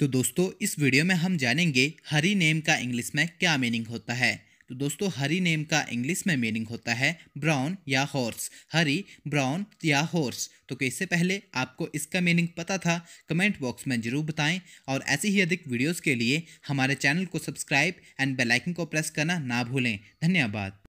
तो दोस्तों इस वीडियो में हम जानेंगे हरी नेम का इंग्लिश में क्या मीनिंग होता है तो दोस्तों हरी नेम का इंग्लिश में मीनिंग होता है ब्राउन या हॉर्स हरी ब्राउन या हॉर्स तो इससे पहले आपको इसका मीनिंग पता था कमेंट बॉक्स में ज़रूर बताएं और ऐसे ही अधिक वीडियोस के लिए हमारे चैनल को सब्सक्राइब एंड बेल आइकन को प्रेस करना ना भूलें धन्यवाद